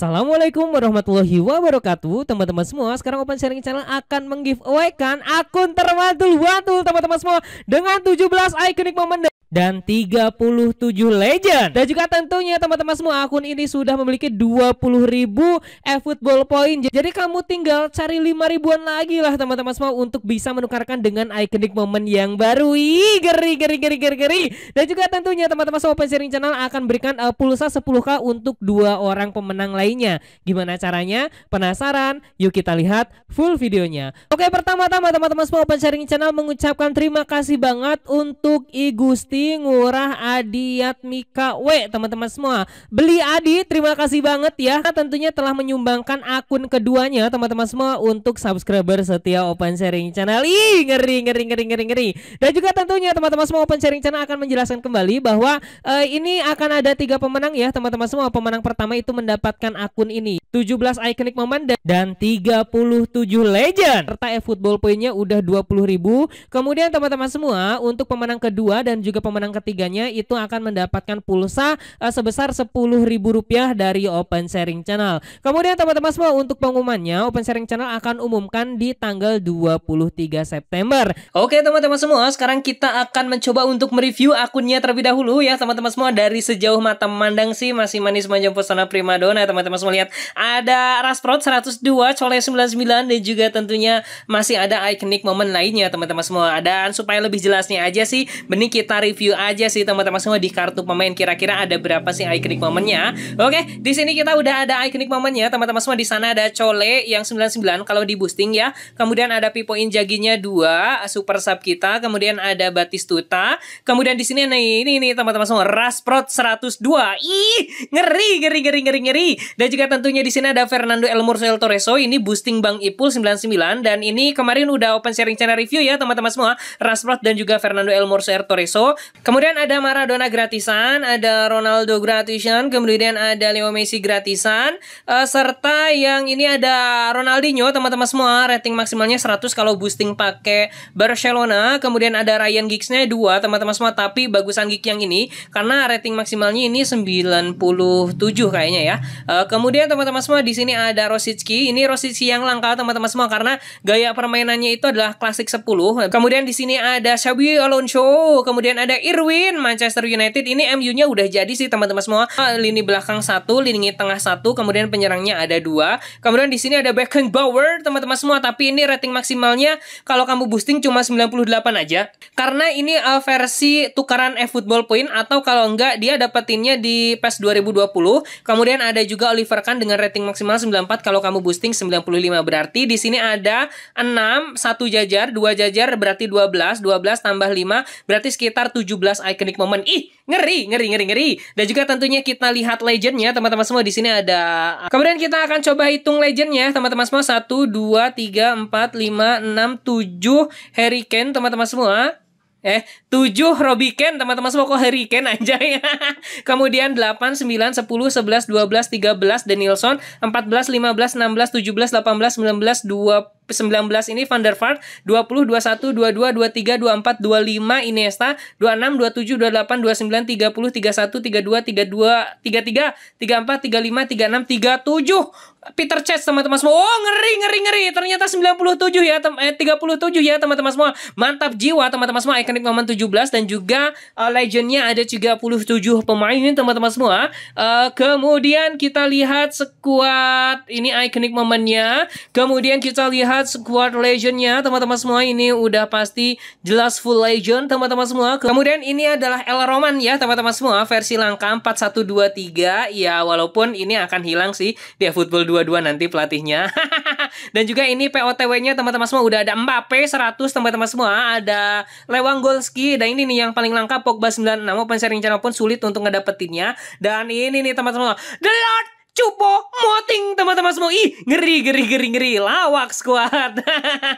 Assalamualaikum warahmatullahi wabarakatuh Teman-teman semua Sekarang Open Sharing Channel akan menggiveaway kan Akun termantul wantul teman-teman semua Dengan 17 ikonik momen dan 37 legend. Dan juga tentunya teman-teman semua akun ini sudah memiliki 20.000 football point. Jadi kamu tinggal cari 5 ribuan lagi lah teman-teman semua untuk bisa menukarkan dengan ikonik momen yang baru. Ih, geri geri geri geri geri. Dan juga tentunya teman-teman semua Open Channel akan berikan uh, pulsa 10k untuk dua orang pemenang lainnya. Gimana caranya? Penasaran? Yuk kita lihat full videonya. Oke, pertama-tama teman-teman semua Open Channel mengucapkan terima kasih banget untuk Igusti Adi Ngurah Adiat Mika W teman-teman semua beli Adi terima kasih banget ya tentunya telah menyumbangkan akun keduanya teman-teman semua untuk subscriber setia Open Sharing Channel Ih, ngeri ngeri ngeri ngeri ngeri dan juga tentunya teman-teman semua Open Sharing Channel akan menjelaskan kembali bahwa uh, ini akan ada tiga pemenang ya teman-teman semua pemenang pertama itu mendapatkan akun ini 17 iconic moment dan, dan 37 legend serta e-football poinnya udah 20.000 kemudian teman-teman semua untuk pemenang kedua dan juga pemenang ketiganya itu akan mendapatkan pulsa uh, sebesar Rp10.000 dari Open Sharing Channel. Kemudian teman-teman semua untuk pengumumannya Open Sharing Channel akan umumkan di tanggal 23 September. Oke teman-teman semua, sekarang kita akan mencoba untuk mereview akunnya terlebih dahulu ya teman-teman semua dari sejauh mata memandang sih masih manis manjang pesona primadona teman-teman semua lihat ada Rasprot 102, Cole 99 dan juga tentunya masih ada iconic momen lainnya teman-teman semua. Dan supaya lebih jelasnya aja sih, mending kita review review aja sih teman-teman semua di kartu pemain kira-kira ada berapa sih iconic momennya. Oke, di sini kita udah ada iconic momennya teman-teman semua di sana ada Cole yang 99 kalau di boosting ya. Kemudian ada Pipo Injaginya dua, super sub kita, kemudian ada Batistuta. Kemudian di sini nih ini nih teman-teman semua Rasprot 102. Ih, ngeri ngeri ngeri ngeri ngeri. Dan juga tentunya di sini ada Fernando El El Torreso ini boosting Bang Ipul 99 dan ini kemarin udah open sharing channel review ya teman-teman semua Rasprot dan juga Fernando El El Torreso. Kemudian ada Maradona gratisan, ada Ronaldo gratisan, kemudian ada Leo Messi gratisan, uh, serta yang ini ada Ronaldinho, teman-teman semua, rating maksimalnya 100 kalau boosting pakai Barcelona, kemudian ada Ryan Giggsnya 2, teman-teman semua, tapi bagusan Giggs yang ini, karena rating maksimalnya ini 97 kayaknya ya. Uh, kemudian teman-teman semua, di sini ada Rosicki, ini Rosicki yang langka teman-teman semua, karena gaya permainannya itu adalah klasik 10, kemudian di sini ada Xabi Alonso, kemudian ada Irwin Manchester United ini MU-nya udah jadi sih teman-teman semua. Ah, lini belakang satu, lini tengah satu, kemudian penyerangnya ada dua. Kemudian di sini ada Beckenbauer teman-teman semua, tapi ini rating maksimalnya kalau kamu boosting cuma 98 aja. Karena ini uh, versi tukaran F-Football point atau kalau enggak dia dapetinnya di PES 2020. Kemudian ada juga Oliver Kahn dengan rating maksimal 94 kalau kamu boosting 95. Berarti di sini ada 6, satu jajar, dua jajar berarti 12, 12 tambah 5 berarti sekitar 17 iconic moment. Ih, ngeri, ngeri, ngeri, ngeri. Dan juga tentunya kita lihat legendnya, teman-teman semua. Di sini ada... Uh, kemudian kita akan coba hitung legendnya, teman-teman semua. 1, 2, 3, 4, 5, 6, 7 Harry Kane, teman-teman semua. Eh, 7 Robbie Ken, teman-teman semua kok Harry aja ya. Kemudian 8, 9, 10, 11, 12, 13 Danielson, 14, 15, 16, 17, 18, 19, 20 19 ini Van der Vaart, 20, 21, 22, 23, 24, 25 Iniesta, 26, 27, 28, 29, 30, 31, 32, 32, 33, 34, 35, 36, 37. Peter Chess teman-teman semua. Oh, ngeri ngeri ngeri. Ternyata 97 ya, tem eh 37 ya teman-teman semua. Mantap jiwa teman-teman semua. Iconic Moment 17 dan juga uh, legendnya ada 37 pemain ini teman-teman semua. Uh, kemudian kita lihat sekuat ini iconic momennya. Kemudian kita lihat lihat squad legionnya teman-teman semua ini udah pasti jelas full legend teman-teman semua. Kemudian ini adalah el Roman ya teman-teman semua versi langka 4123 ya walaupun ini akan hilang sih di Football 22 nanti pelatihnya. Dan juga ini POTW-nya teman-teman semua udah ada Mbappe 100 teman-teman semua, ada Lewang Golski dan ini nih yang paling langka Pogba 96 open sharing channel pun sulit untuk ngedapetinnya. Dan ini nih teman-teman The Lord cupo, moting teman-teman semua. Ih, ngeri, ngeri, ngeri, ngeri. Lawak squad.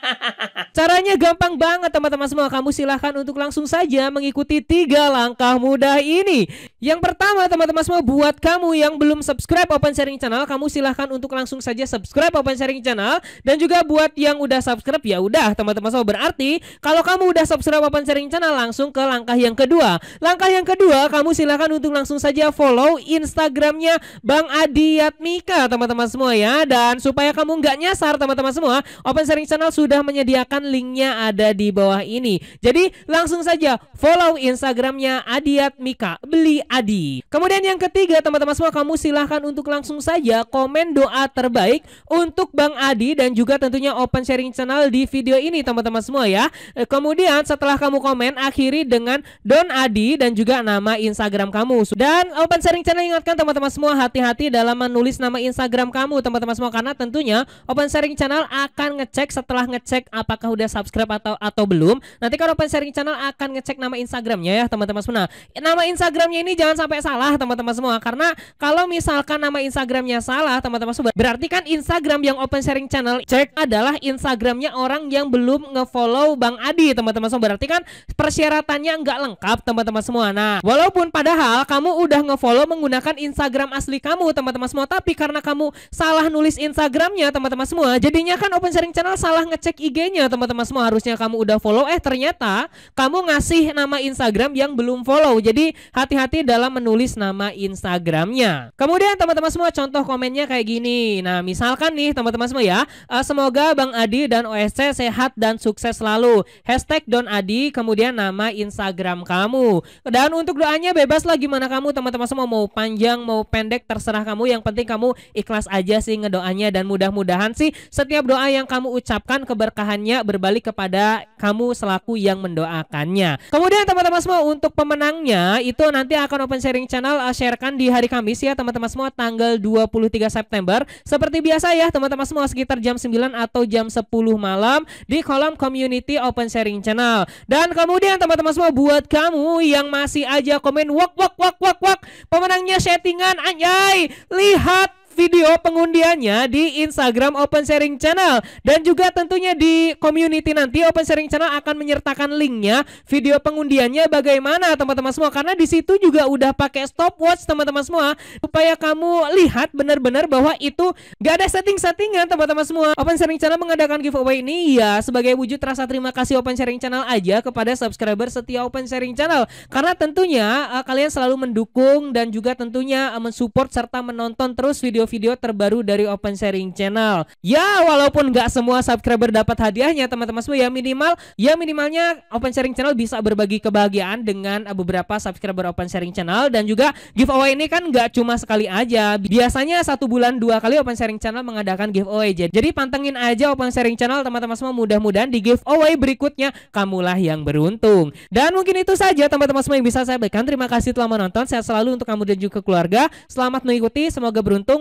Caranya gampang banget teman-teman semua. Kamu silahkan untuk langsung saja mengikuti tiga langkah mudah ini. Yang pertama teman-teman semua, buat kamu yang belum subscribe Open Sharing Channel, kamu silahkan untuk langsung saja subscribe Open Sharing Channel. Dan juga buat yang udah subscribe, ya udah teman-teman semua. Berarti, kalau kamu udah subscribe Open Sharing Channel, langsung ke langkah yang kedua. Langkah yang kedua, kamu silahkan untuk langsung saja follow Instagramnya Bang Adi lihat Mika teman-teman semua ya Dan supaya kamu nggak nyasar teman-teman semua Open Sharing Channel sudah menyediakan linknya ada di bawah ini Jadi langsung saja follow Instagramnya Adiat Mika Beli Adi Kemudian yang ketiga teman-teman semua Kamu silahkan untuk langsung saja komen doa terbaik Untuk Bang Adi dan juga tentunya Open Sharing Channel di video ini teman-teman semua ya eh, Kemudian setelah kamu komen akhiri dengan Don Adi dan juga nama Instagram kamu Dan Open Sharing Channel ingatkan teman-teman semua hati-hati dalam halaman nulis nama Instagram kamu teman-teman semua karena tentunya Open Sharing Channel akan ngecek setelah ngecek apakah udah subscribe atau atau belum. Nanti kalau Open Sharing Channel akan ngecek nama Instagramnya ya teman-teman semua. Nah, nama Instagramnya ini jangan sampai salah teman-teman semua karena kalau misalkan nama Instagramnya salah teman-teman semua berarti kan Instagram yang Open Sharing Channel cek adalah Instagramnya orang yang belum ngefollow Bang Adi teman-teman semua berarti kan persyaratannya nggak lengkap teman-teman semua. Nah walaupun padahal kamu udah ngefollow menggunakan Instagram asli kamu teman-teman teman-teman semua. Tapi karena kamu salah nulis Instagramnya teman-teman semua, jadinya kan Open Sharing Channel salah ngecek IG-nya teman-teman semua. Harusnya kamu udah follow, eh ternyata kamu ngasih nama Instagram yang belum follow. Jadi hati-hati dalam menulis nama Instagramnya. Kemudian teman-teman semua contoh komennya kayak gini. Nah misalkan nih teman-teman semua ya, eh, semoga Bang Adi dan OSC sehat dan sukses selalu. Hashtag Don Adi, kemudian nama Instagram kamu. Dan untuk doanya bebas lah gimana kamu teman-teman semua mau panjang mau pendek terserah kamu ya yang penting kamu ikhlas aja sih ngedoanya dan mudah-mudahan sih setiap doa yang kamu ucapkan keberkahannya berbalik kepada kamu selaku yang mendoakannya. Kemudian teman-teman semua untuk pemenangnya itu nanti akan open sharing channel eh, sharekan di hari Kamis ya teman-teman semua tanggal 23 September seperti biasa ya teman-teman semua sekitar jam 9 atau jam 10 malam di kolom community open sharing channel. Dan kemudian teman-teman semua buat kamu yang masih aja komen wak wak wak wak wak pemenangnya settingan anjay lihat video pengundiannya di Instagram Open Sharing Channel dan juga tentunya di community nanti Open Sharing Channel akan menyertakan linknya video pengundiannya bagaimana teman-teman semua karena di situ juga udah pakai stopwatch teman-teman semua supaya kamu lihat benar-benar bahwa itu gak ada setting-settingan teman-teman semua Open Sharing Channel mengadakan giveaway ini ya sebagai wujud rasa terima kasih Open Sharing Channel aja kepada subscriber setia Open Sharing Channel karena tentunya uh, kalian selalu mendukung dan juga tentunya uh, mensupport serta menonton terus video video terbaru dari Open Sharing Channel. Ya, walaupun nggak semua subscriber dapat hadiahnya, teman-teman semua ya minimal, ya minimalnya Open Sharing Channel bisa berbagi kebahagiaan dengan beberapa subscriber Open Sharing Channel dan juga giveaway ini kan nggak cuma sekali aja. Biasanya satu bulan dua kali Open Sharing Channel mengadakan giveaway. Jadi pantengin aja Open Sharing Channel teman-teman semua mudah-mudahan di giveaway berikutnya kamulah yang beruntung. Dan mungkin itu saja teman-teman semua yang bisa saya berikan. Terima kasih telah menonton. Saya selalu untuk kamu dan juga keluarga. Selamat mengikuti. Semoga beruntung.